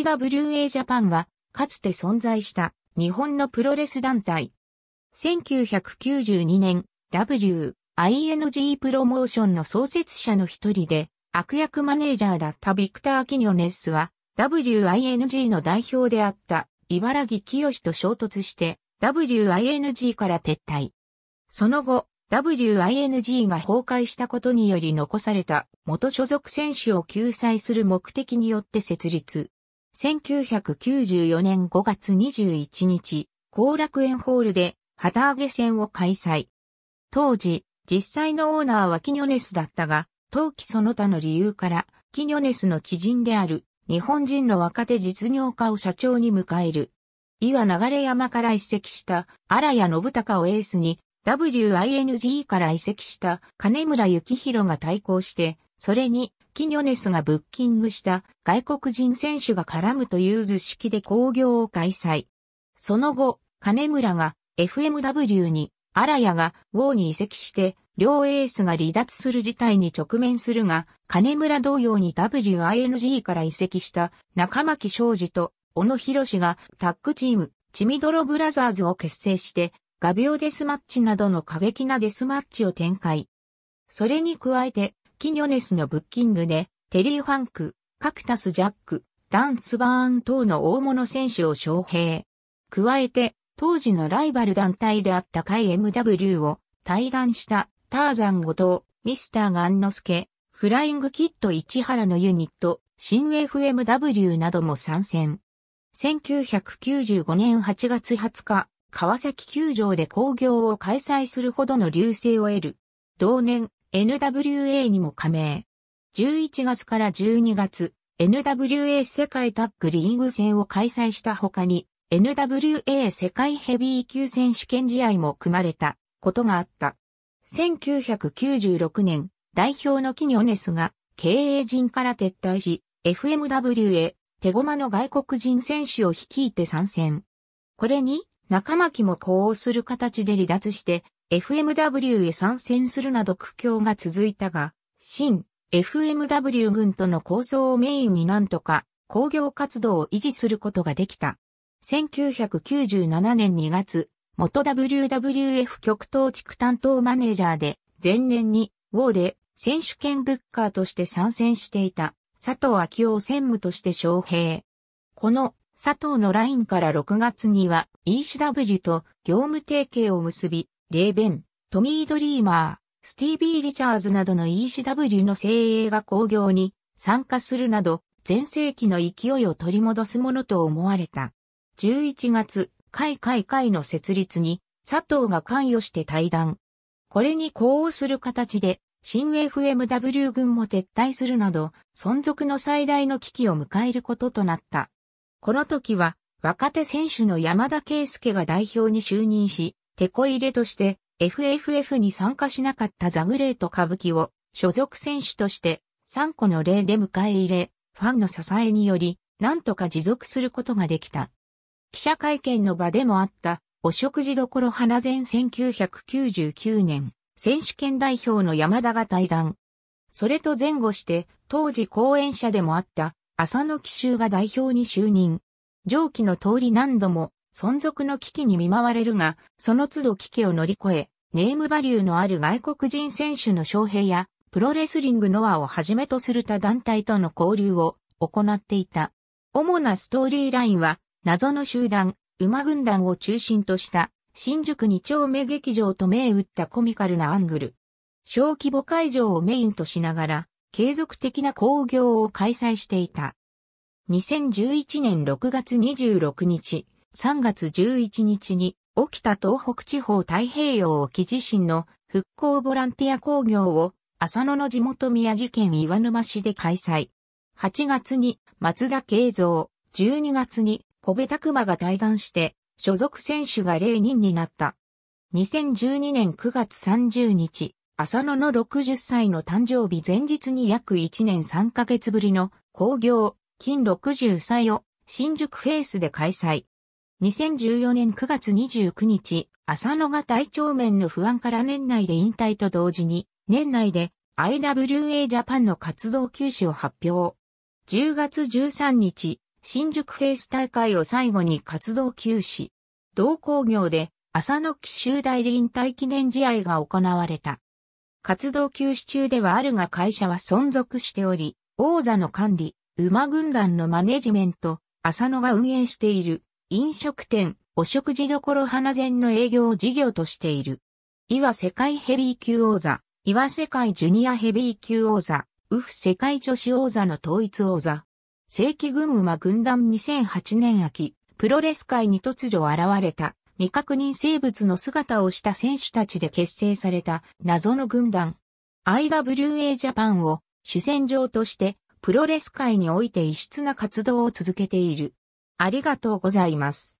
IWA ジャパンは、かつて存在した日本のプロレス団体。1992年、WING プロモーションの創設者の一人で、悪役マネージャーだったビクター・キニョネスは、WING の代表であった茨城清と衝突して、WING から撤退。その後、WING が崩壊したことにより残された元所属選手を救済する目的によって設立。1994年5月21日、後楽園ホールで旗揚げ戦を開催。当時、実際のオーナーはキニョネスだったが、当期その他の理由から、キニョネスの知人である日本人の若手実業家を社長に迎える。岩は流山から移籍した荒谷信孝をエースに WING から移籍した金村幸宏が対抗して、それにキニョネスがブッキングした外国人選手が絡むという図式で興行を開催。その後、金村が FMW に、荒谷がウォーに移籍して、両エースが離脱する事態に直面するが、金村同様に WING から移籍した中巻昌司と小野博士がタッグチーム、チミドロブラザーズを結成して、画鋲デスマッチなどの過激なデスマッチを展開。それに加えて、キニョネスのブッキングで、テリー・ファンク、カクタス・ジャック、ダン・スバーン等の大物選手を招聘。加えて、当時のライバル団体であった海 MW を対談したターザン後藤、ミスター・ガンノスケ、フライング・キット・市原のユニット、新 FMW なども参戦。1995年8月20日、川崎球場で興行を開催するほどの流星を得る。同年、NWA にも加盟。11月から12月、NWA 世界タッグリーグ戦を開催した他に、NWA 世界ヘビー級選手権試合も組まれたことがあった。1996年、代表のキニオネスが経営陣から撤退し、FMW へ手駒の外国人選手を率いて参戦。これに、仲巻も呼応する形で離脱して、FMW へ参戦するなど苦境が続いたが、新 FMW 軍との構想をメインになんとか工業活動を維持することができた。1997年2月、元 WWF 極東地区担当マネージャーで、前年に、ウォーで選手権ブッカーとして参戦していた、佐藤昭夫専務として招聘。この佐藤のラインから6月には ECW と業務提携を結び、レーベン、トミー・ドリーマー、スティービー・リチャーズなどの ECW の精鋭が興行に参加するなど、前世紀の勢いを取り戻すものと思われた。11月、海海海の設立に、佐藤が関与して対談。これに呼応する形で、新 FMW 軍も撤退するなど、存続の最大の危機を迎えることとなった。この時は、若手選手の山田圭介が代表に就任し、テコ入れとして FFF に参加しなかったザグレート歌舞伎を所属選手として3個の例で迎え入れ、ファンの支えにより、なんとか持続することができた。記者会見の場でもあった、お食事どころ花前1999年、選手権代表の山田が対談。それと前後して、当時講演者でもあった、浅野紀州が代表に就任。上記の通り何度も、存続の危機に見舞われるが、その都度危機を乗り越え、ネームバリューのある外国人選手の招聘や、プロレスリングノアをはじめとする他団体との交流を行っていた。主なストーリーラインは、謎の集団、馬軍団を中心とした新宿二丁目劇場と銘打ったコミカルなアングル。小規模会場をメインとしながら、継続的な興行を開催していた。2011年6月26日、3月11日に起きた東北地方太平洋沖地震の復興ボランティア工業を浅野の地元宮城県岩沼市で開催。8月に松田慶三、12月に小部拓馬が対談して所属選手が0人になった。2012年9月30日、浅野の60歳の誕生日前日に約1年3ヶ月ぶりの工業、金60歳を新宿フェイスで開催。2014年9月29日、浅野が体調面の不安から年内で引退と同時に、年内で IWA ジャパンの活動休止を発表。10月13日、新宿フェイス大会を最後に活動休止。同工業で浅野奇襲大引退記念試合が行われた。活動休止中ではあるが会社は存続しており、王座の管理、馬軍団のマネジメント、浅野が運営している。飲食店、お食事処花膳の営業を事業としている。岩世界ヘビー級王座、岩世界ジュニアヘビー級王座、ウフ世界女子王座の統一王座。正規軍馬軍団2008年秋、プロレス界に突如現れた、未確認生物の姿をした選手たちで結成された謎の軍団。IWA ジャパンを主戦場として、プロレス界において異質な活動を続けている。ありがとうございます。